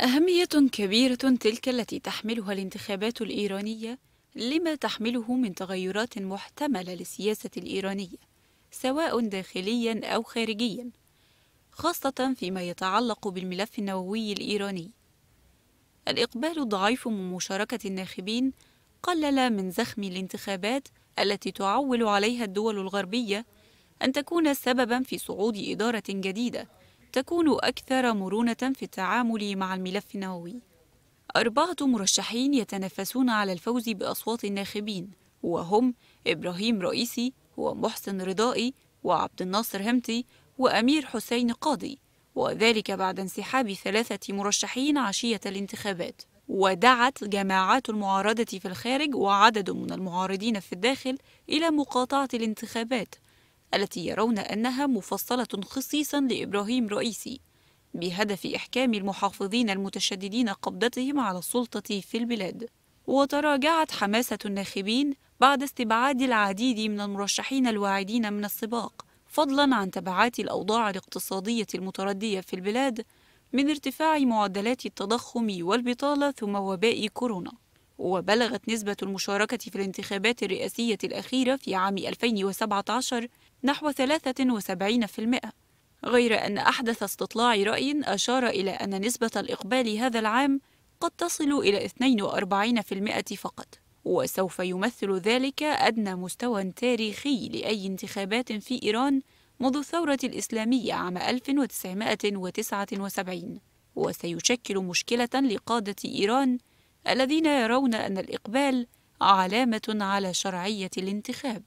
أهمية كبيرة تلك التي تحملها الانتخابات الإيرانية لما تحمله من تغيرات محتملة للسياسة الإيرانية سواء داخليا أو خارجيا خاصة فيما يتعلق بالملف النووي الإيراني الإقبال الضعيف من مشاركة الناخبين قلل من زخم الانتخابات التي تعول عليها الدول الغربية أن تكون سببا في صعود إدارة جديدة تكون أكثر مرونة في التعامل مع الملف النووي أربعة مرشحين يتنافسون على الفوز بأصوات الناخبين وهم إبراهيم رئيسي ومحسن رضائي وعبد الناصر همتي وأمير حسين قاضي وذلك بعد انسحاب ثلاثة مرشحين عشية الانتخابات ودعت جماعات المعارضة في الخارج وعدد من المعارضين في الداخل إلى مقاطعة الانتخابات التي يرون أنها مفصلة خصيصا لإبراهيم رئيسي بهدف إحكام المحافظين المتشددين قبضتهم على السلطة في البلاد وتراجعت حماسة الناخبين بعد استبعاد العديد من المرشحين الواعدين من السباق فضلا عن تبعات الأوضاع الاقتصادية المتردية في البلاد من ارتفاع معدلات التضخم والبطالة ثم وباء كورونا وبلغت نسبة المشاركة في الانتخابات الرئاسية الأخيرة في عام 2017 نحو 73% غير أن أحدث استطلاع رأي أشار إلى أن نسبة الإقبال هذا العام قد تصل إلى 42% فقط وسوف يمثل ذلك أدنى مستوى تاريخي لأي انتخابات في إيران منذ الثورة الإسلامية عام 1979 وسيشكل مشكلة لقادة إيران الذين يرون أن الإقبال علامة على شرعية الانتخاب